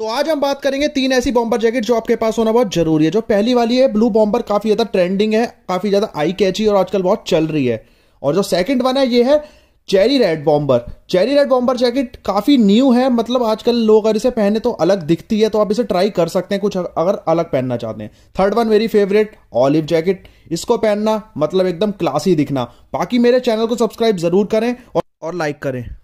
तो आज हम बात करेंगे तीन ऐसी बॉम्बर जैकेट जो आपके पास होना बहुत जरूरी है जो पहली वाली है ब्लू बॉम्बर काफी ज्यादा ट्रेंडिंग है काफी ज्यादा आई कैची और आजकल बहुत चल रही है और जो सेकंड वन है ये है cherry red bomber cherry red bomber jacket काफी न्यू है मतलब आजकल लोग अगर इसे पहने तो अलग दिखती है तो आप इसे ट्राई कर सकते हैं कुछ अगर अलग पहनना चाहते हैं थर्ड वन मेरी फेवरेट ऑलिव जैकेट इसको पहनना मतलब एकदम क्लासी दिखना बाकी मेरे चैनल को सब्सक्राइब जरूर करें और, और लाइक करें